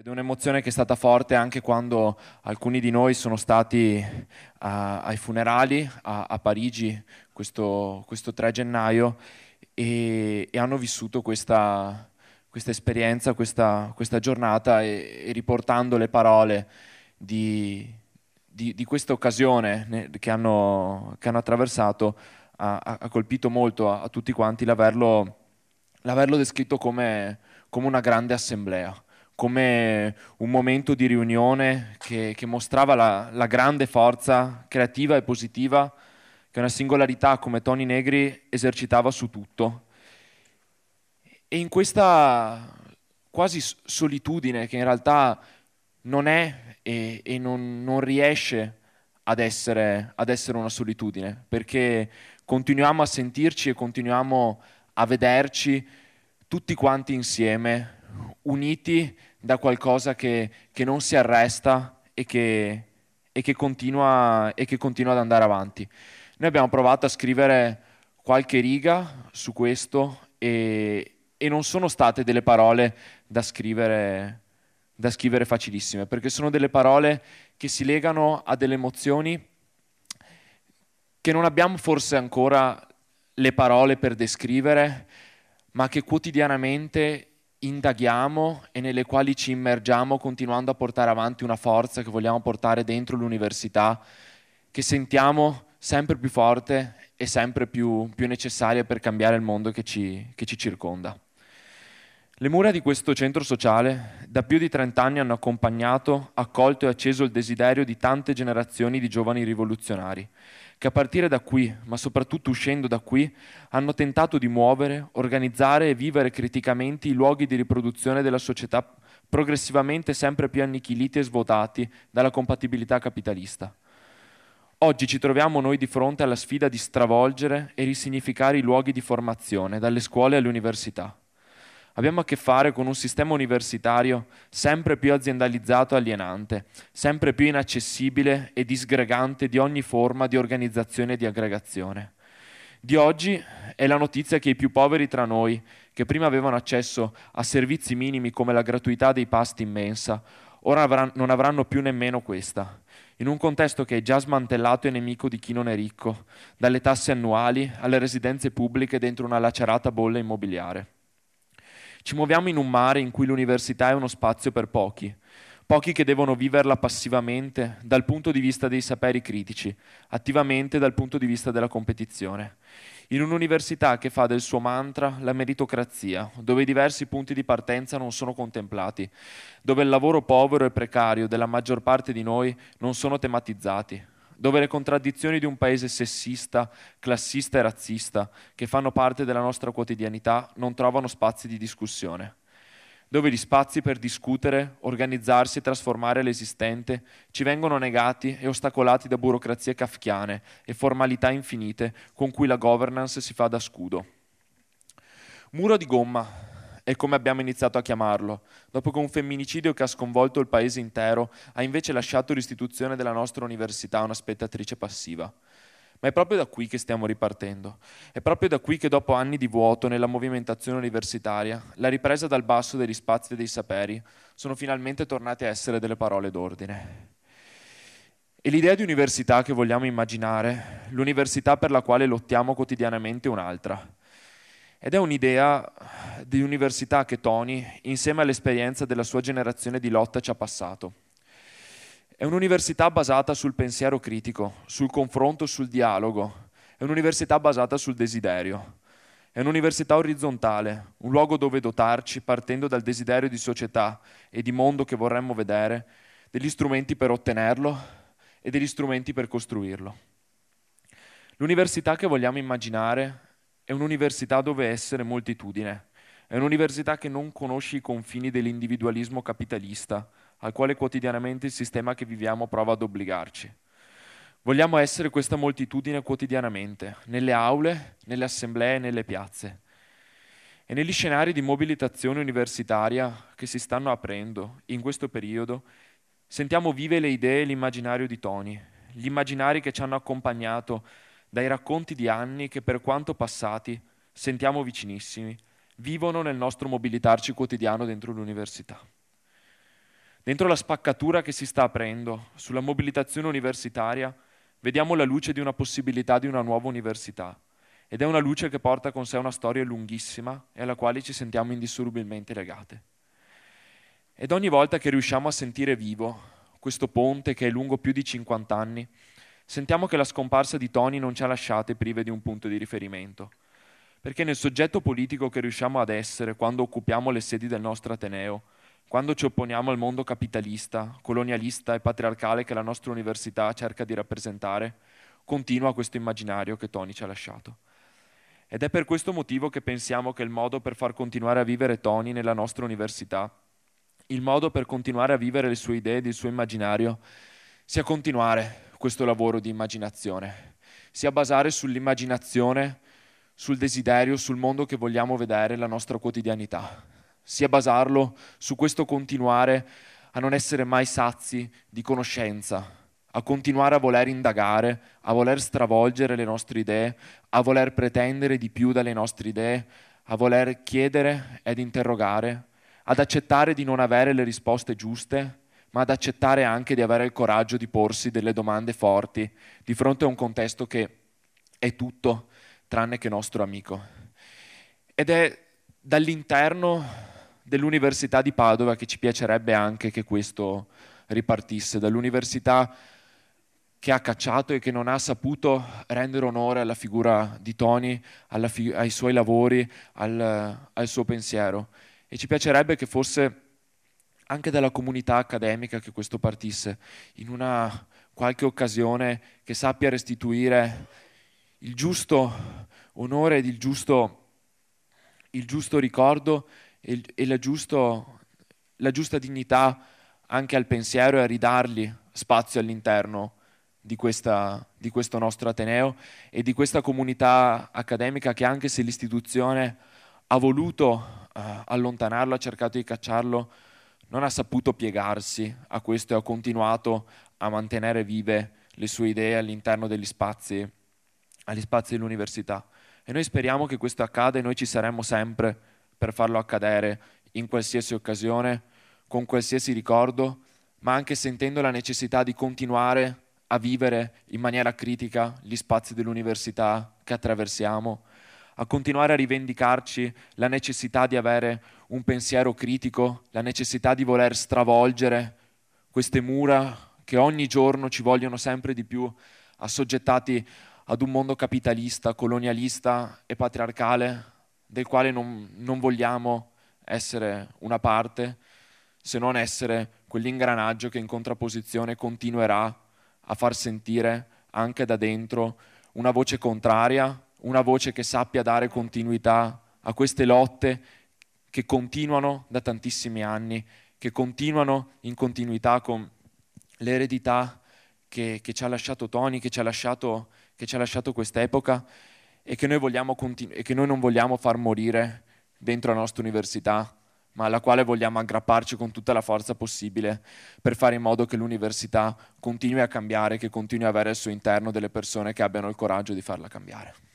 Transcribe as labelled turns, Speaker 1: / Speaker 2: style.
Speaker 1: Ed è un'emozione che è stata forte anche quando alcuni di noi sono stati a, ai funerali a, a Parigi questo, questo, 3 gennaio e, e hanno vissuto questa, questa esperienza, questa, questa giornata e, e, riportando le parole di, di, di questa occasione che hanno, che hanno attraversato ha, ha, colpito molto a, a tutti quanti l'averlo, l'averlo descritto come, come, una grande assemblea come un momento di riunione che, che mostrava la, la, grande forza creativa e positiva che una singolarità come Tony Negri esercitava su tutto. E in questa quasi solitudine che in realtà non è e, e non, non, riesce ad essere, ad essere una solitudine, perché continuiamo a sentirci e continuiamo a vederci tutti quanti insieme, uniti da qualcosa che, che non si arresta e che, e, che continua, e che continua ad andare avanti. Noi abbiamo provato a scrivere qualche riga su questo e, e non sono state delle parole da scrivere, da scrivere facilissime, perché sono delle parole che si legano a delle emozioni che non abbiamo forse ancora le parole per descrivere, ma che quotidianamente indaghiamo e nelle quali ci immergiamo continuando a portare avanti una forza che vogliamo portare dentro l'università, che sentiamo sempre più forte e sempre più, più necessaria per cambiare il mondo che ci, che ci circonda. Le mura di questo centro sociale da più di 30 anni hanno accompagnato, accolto e acceso il desiderio di tante generazioni di giovani rivoluzionari che a partire da qui, ma soprattutto uscendo da qui, hanno tentato di muovere, organizzare e vivere criticamente i luoghi di riproduzione della società progressivamente sempre più annichiliti e svuotati dalla compatibilità capitalista. Oggi ci troviamo noi di fronte alla sfida di stravolgere e risignificare i luoghi di formazione, dalle scuole alle università. Abbiamo a che fare con un sistema universitario sempre più aziendalizzato e alienante, sempre più inaccessibile e disgregante di ogni forma di organizzazione e di aggregazione. Di oggi è la notizia che i più poveri tra noi, che prima avevano accesso a servizi minimi come la gratuità dei pasti in mensa, ora avranno, non avranno più nemmeno questa. In un contesto che è già smantellato e nemico di chi non è ricco, dalle tasse annuali alle residenze pubbliche dentro una lacerata bolla immobiliare. Ci muoviamo in un mare in cui l'università è uno spazio per pochi, pochi che devono viverla passivamente dal punto di vista dei saperi critici, attivamente dal punto di vista della competizione. In un'università che fa del suo mantra la meritocrazia, dove i diversi punti di partenza non sono contemplati, dove il lavoro povero e precario della maggior parte di noi non sono tematizzati, dove le contraddizioni di un paese sessista, classista e razzista, che fanno parte della nostra quotidianità, non trovano spazi di discussione, dove gli spazi per discutere, organizzarsi e trasformare l'esistente ci vengono negati e ostacolati da burocrazie kafkiane e formalità infinite con cui la governance si fa da scudo. Muro di gomma, è come abbiamo iniziato a chiamarlo, dopo che un femminicidio che ha sconvolto il paese intero ha invece lasciato l'istituzione della nostra università una spettatrice passiva. Ma è proprio da qui che stiamo ripartendo. È proprio da qui che dopo anni di vuoto nella movimentazione universitaria, la ripresa dal basso degli spazi e dei saperi sono finalmente tornate a essere delle parole d'ordine. E l'idea di università che vogliamo immaginare, l'università per la quale lottiamo quotidianamente è un'altra ed è un'idea di università che Tony, insieme all'esperienza della sua generazione di lotta, ci ha passato. È un'università basata sul pensiero critico, sul confronto, sul dialogo. È un'università basata sul desiderio. È un'università orizzontale, un luogo dove dotarci, partendo dal desiderio di società e di mondo che vorremmo vedere, degli strumenti per ottenerlo e degli strumenti per costruirlo. L'università che vogliamo immaginare è un'università dove essere moltitudine, è un'università che non conosce i confini dell'individualismo capitalista, al quale quotidianamente il sistema che viviamo prova ad obbligarci. Vogliamo essere questa moltitudine quotidianamente, nelle aule, nelle assemblee, nelle piazze. E negli scenari di mobilitazione universitaria che si stanno aprendo in questo periodo, sentiamo vive le idee e l'immaginario di Tony, gli immaginari che ci hanno accompagnato dai racconti di anni che per quanto passati sentiamo vicinissimi, vivono nel nostro mobilitarci quotidiano dentro l'università. Dentro la spaccatura che si sta aprendo sulla mobilitazione universitaria, vediamo la luce di una possibilità di una nuova università ed è una luce che porta con sé una storia lunghissima e alla quale ci sentiamo indissolubilmente legate. Ed ogni volta che riusciamo a sentire vivo questo ponte che è lungo più di 50 anni, sentiamo che la scomparsa di Tony non ci ha lasciate prive di un punto di riferimento. Perché nel soggetto politico che riusciamo ad essere quando occupiamo le sedi del nostro Ateneo, quando ci opponiamo al mondo capitalista, colonialista e patriarcale che la nostra università cerca di rappresentare, continua questo immaginario che Tony ci ha lasciato. Ed è per questo motivo che pensiamo che il modo per far continuare a vivere Tony nella nostra università, il modo per continuare a vivere le sue idee e il suo immaginario, sia continuare, questo lavoro di immaginazione, sia basare sull'immaginazione, sul desiderio, sul mondo che vogliamo vedere, la nostra quotidianità, sia basarlo su questo continuare a non essere mai sazi di conoscenza, a continuare a voler indagare, a voler stravolgere le nostre idee, a voler pretendere di più dalle nostre idee, a voler chiedere ed interrogare, ad accettare di non avere le risposte giuste, ma ad accettare anche di avere il coraggio di porsi delle domande forti di fronte a un contesto che è tutto tranne che nostro amico. Ed è dall'interno dell'Università di Padova che ci piacerebbe anche che questo ripartisse, dall'università che ha cacciato e che non ha saputo rendere onore alla figura di Tony, fi- ai suoi lavori, al, al suo pensiero. E ci piacerebbe che fosse anche dalla comunità accademica che questo partisse in una qualche occasione che sappia restituire il giusto onore ed il giusto, il giusto ricordo e, e la, giusto, la giusta dignità anche al pensiero e a ridargli spazio all'interno di, questa, di, questo nostro Ateneo e di questa comunità accademica che anche se l'istituzione ha voluto eh, allontanarlo, ha cercato di cacciarlo non ha saputo piegarsi a questo e ha continuato a mantenere vive le sue idee all'interno degli spazi, agli spazi dell'università. E noi speriamo che questo accada e noi ci saremmo sempre per farlo accadere in qualsiasi occasione, con qualsiasi ricordo, ma anche sentendo la necessità di continuare a vivere in maniera critica gli spazi dell'università che attraversiamo a continuare a rivendicarci la necessità di avere un pensiero critico, la necessità di voler stravolgere queste mura che ogni giorno ci vogliono sempre di più assoggettati ad un mondo capitalista, colonialista e patriarcale del quale non, non vogliamo essere una parte, se non essere quell'ingranaggio che in contrapposizione continuerà a far sentire anche da dentro una voce contraria una voce che sappia dare continuità a queste lotte che continuano da tantissimi anni, che continuano in continuità con l'eredità che, che ci ha lasciato Tony, che ci ha lasciato, lasciato quest'epoca e che, continu- e che noi non vogliamo far morire dentro la nostra università, ma alla quale vogliamo aggrapparci con tutta la forza possibile per fare in modo che l'università continui a cambiare, che continui ad avere al suo interno delle persone che abbiano il coraggio di farla cambiare.